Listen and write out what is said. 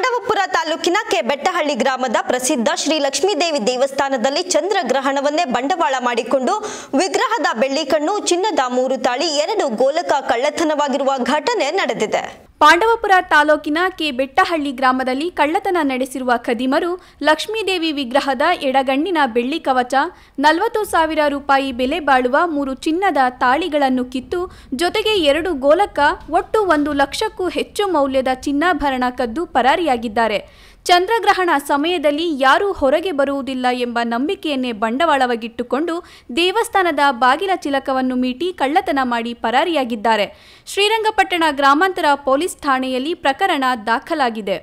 ಪಾಂಡವಪುರ ತಾಲೂಕಿನ ಬೆಟ್ಟಹಳ್ಳಿ ಗ್ರಾಮದ ಪ್ರಸಿದ್ಧ ಶ್ರೀ ಲಕ್ಷ್ಮೀದೇವಿ ದೇವಸ್ಥಾನದಲ್ಲಿ ಚಂದ್ರಗ್ರಹಣವನ್ನೇ ಬಂಡವಾಳ ಮಾಡಿಕೊಂಡು ವಿಗ್ರಹದ ಬೆಳ್ಳಿ ಕಣ್ಣು ಚಿನ್ನದ ಮೂರು ತಾಳಿ ಎರಡು ಗೋಲಕ ಕಳ್ಳತನವಾಗಿರುವ ಘಟನೆ ನಡೆದಿದೆ ಪಾಂಡವಪುರ ತಾಲೂಕಿನ ಕೆ ಬೆಟ್ಟಹಳ್ಳಿ ಗ್ರಾಮದಲ್ಲಿ ಕಳ್ಳತನ ನಡೆಸಿರುವ ಖದೀಮರು ಲಕ್ಷ್ಮೀದೇವಿ ವಿಗ್ರಹದ ಎಡಗಣ್ಣಿನ ಬೆಳ್ಳಿ ಕವಚ ನಲವತ್ತು ಸಾವಿರ ರೂಪಾಯಿ ಬೆಲೆ ಬಾಳುವ ಮೂರು ಚಿನ್ನದ ತಾಳಿಗಳನ್ನು ಕಿತ್ತು ಜೊತೆಗೆ ಎರಡು ಗೋಲಕ ಒಟ್ಟು ಒಂದು ಲಕ್ಷಕ್ಕೂ ಹೆಚ್ಚು ಮೌಲ್ಯದ ಚಿನ್ನಾಭರಣ ಕದ್ದು ಪರಾರಿಯಾಗಿದ್ದಾರೆ ಚಂದ್ರಗ್ರಹಣ ಸಮಯದಲ್ಲಿ ಯಾರೂ ಹೊರಗೆ ಬರುವುದಿಲ್ಲ ಎಂಬ ನಂಬಿಕೆಯನ್ನೇ ಬಂಡವಾಳವಾಗಿಟ್ಟುಕೊಂಡು ದೇವಸ್ಥಾನದ ಬಾಗಿಲ ಚಿಲಕವನ್ನು ಮೀಟಿ ಕಳ್ಳತನ ಮಾಡಿ ಪರಾರಿಯಾಗಿದ್ದಾರೆ ಶ್ರೀರಂಗಪಟ್ಟಣ ಗ್ರಾಮಾಂತರ ಪೊಲೀಸ್ ಠಾಣೆಯಲ್ಲಿ ಪ್ರಕರಣ ದಾಖಲಾಗಿದೆ